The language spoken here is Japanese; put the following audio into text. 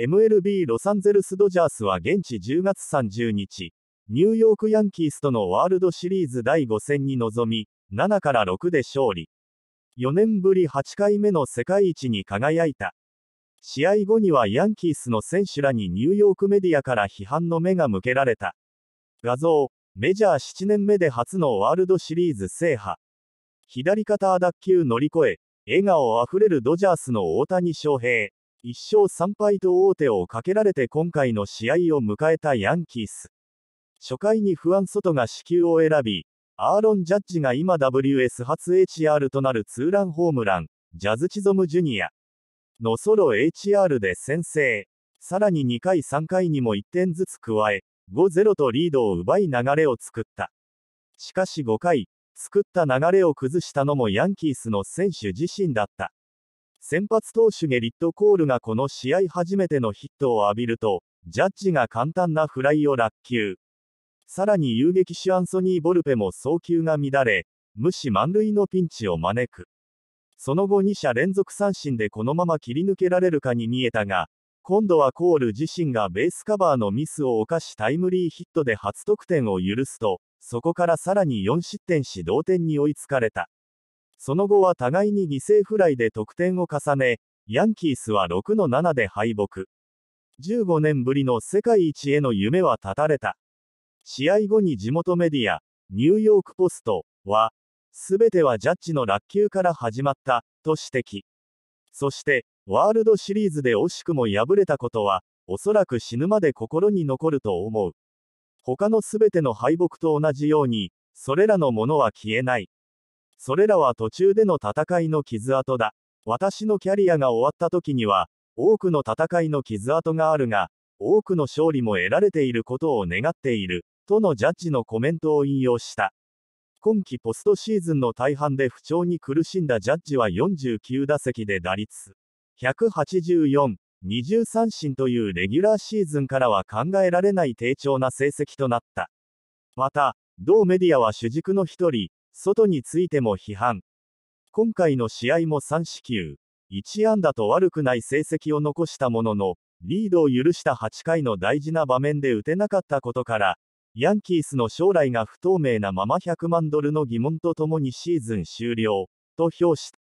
MLB ロサンゼルス・ドジャースは現地10月30日、ニューヨーク・ヤンキースとのワールドシリーズ第5戦に臨み、7から6で勝利。4年ぶり8回目の世界一に輝いた。試合後にはヤンキースの選手らにニューヨークメディアから批判の目が向けられた。画像、メジャー7年目で初のワールドシリーズ制覇。左肩脱臼乗り越え、笑顔あふれるドジャースの大谷翔平。1勝3敗と王手をかけられて今回の試合を迎えたヤンキース。初回に不安ソトが支給を選び、アーロン・ジャッジが今 WS 初 HR となるツーランホームラン、ジャズ・チゾム・ジュニアのソロ HR で先制。さらに2回3回にも1点ずつ加え、5-0とリードを奪い流れを作った。しかし5回、作った流れを崩したのもヤンキースの選手自身だった。先発投手ゲリット・コールがこの試合初めてのヒットを浴びると、ジャッジが簡単なフライを落球。さらに遊撃手アンソニー・ボルペも送球が乱れ、無視満塁のピンチを招く。その後2者連続三振でこのまま切り抜けられるかに見えたが、今度はコール自身がベースカバーのミスを犯しタイムリーヒットで初得点を許すと、そこからさらに4失点し同点に追いつかれた。その後は互いに犠牲フライで得点を重ね、ヤンキースは6の7で敗北。15年ぶりの世界一への夢は絶たれた。試合後に地元メディア、ニューヨークポストは、すべてはジャッジの落球から始まった、と指摘。そして、ワールドシリーズで惜しくも敗れたことは、おそらく死ぬまで心に残ると思う。他のすべての敗北と同じように、それらのものは消えない。それらは途中での戦いの傷跡だ。私のキャリアが終わった時には、多くの戦いの傷跡があるが、多くの勝利も得られていることを願っている、とのジャッジのコメントを引用した。今季ポストシーズンの大半で不調に苦しんだジャッジは49打席で打率184、20三振というレギュラーシーズンからは考えられない低調な成績となった。また、同メディアは主軸の一人、外についても批判。今回の試合も3四球、1安打と悪くない成績を残したものの、リードを許した8回の大事な場面で打てなかったことから、ヤンキースの将来が不透明なまま100万ドルの疑問とともにシーズン終了、と評した。